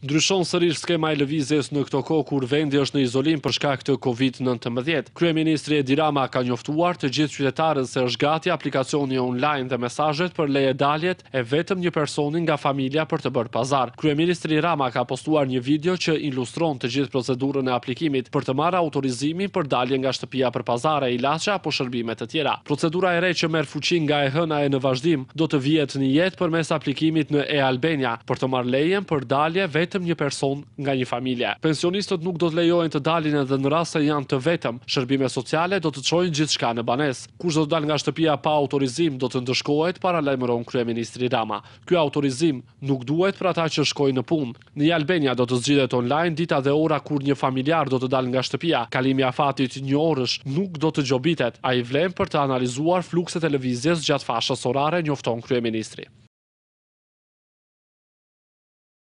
Ndryshon sërish skema e lëvizjes në këto kohë kur vendi është në izolim për shkak të COVID-19. Kryeministri Edi Rama ka njoftuar të gjithë qytetarët se është gati aplikacioni online dhe mesazhet për leje daljet e vetëm një personi nga familja për të bërë pazar. Kryeministri Rama ka postuar një video që ilustron të gjithë procedurën e aplikimit për të marrë autorizimin për dalje nga shtëpia për pazare, ilaçe apo shërbime të tjera. Procedura e re që merr fuqi nga e hëna e në vazhdim do të vihet në jetë përmes aplikimit në e-Albania për të marrë lejen për dalje vetë vetëm një person nga një familje. Pensionistët nuk do të lejojnë të dalin edhe në rrasë e janë të vetëm, shërbime sociale do të qojnë gjithë shka në banes. Kush do të dal nga shtëpia pa autorizim do të ndëshkohet para lajmëron Krye Ministri Rama. Ky autorizim nuk duhet për ata që shkojnë në punë. Në Albania do të zgjidhet online dita dhe ora kur një familjar do të dal nga shtëpia. Kalimi fatit një orësh nuk do të gjobitet, a i vlem për të analizuar flukse televizjes gjatë fashës orare njofton Krye Ministri.